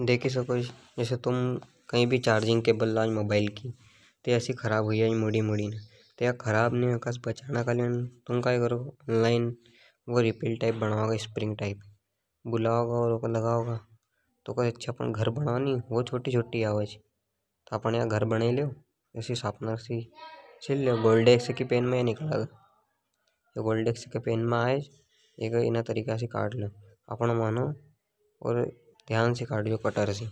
देखी सको जैसे तुम कहीं भी चार्जिंग केबल लाज मोबाइल की तो ऐसी ख़राब हुई है मुड़ी मुड़ी ने तो यह ख़राब नहीं होगा बचाना का लेन तुम का करो ऑनलाइन वो रिपेल टाइप बनाओगे स्प्रिंग टाइप बुलाओगे और लगाओगे तो कहे अच्छा अपन घर बनानी वो छोटी छोटी आवाज तो अपन यहाँ घर बने लो ऐसी शार्पनर सी सिल लो गोल्ड एक्स की पेन में निकला ये एक्स के पेन में आए एक इना तरीका से काट लो अपना मानो और ध्यान से काट लो कटर से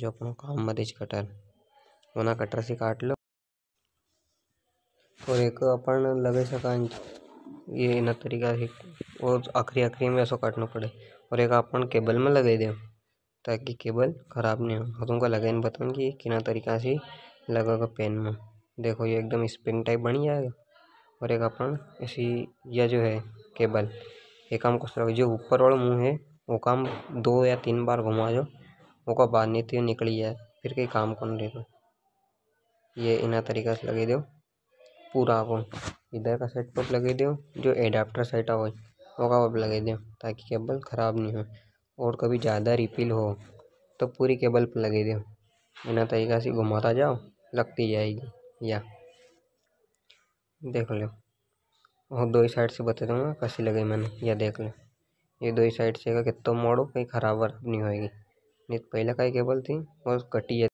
जो अपना काम કામમાં वो ना कटर से काट लो और एक अपन लगे सका ये इन तरीका से और आखिरी आखिरी में ऐसा काटना पड़े और एक अपन केबल में लगे दे ताकि केबल ख़राब नहीं हो और तुमको लगे नहीं बताऊँ कि ना तरीका से लगेगा पेन में देखो ये एकदम स्पिन टाइप बन जाएगा और एक अपन ऐसी यह जो है केबल एक हमको जो ऊपर वाला मुँह है वो में दो या तीन बार घुमा जो ओका बाद नीति निकली जाए फिर कहीं काम नहीं रहो ये इना तरीका से लगे दो पूरा आपन इधर का सेट पर लगे दो जो एडाप्टर सेट वो का पर लगे दो ताकि केबल ख़राब नहीं हो और कभी ज़्यादा रिफिल हो तो पूरी केबल पर लगे दो इना तरीका से घुमाता जाओ लगती जाएगी या देख लो और दो ही साइड से बता दूँगा कैसी लगे मैंने या देख लो ये दो ही साइड से एका मोड़ो कई खराब नहीं होएगी नित तो पहले ही केबल थी और कटी है।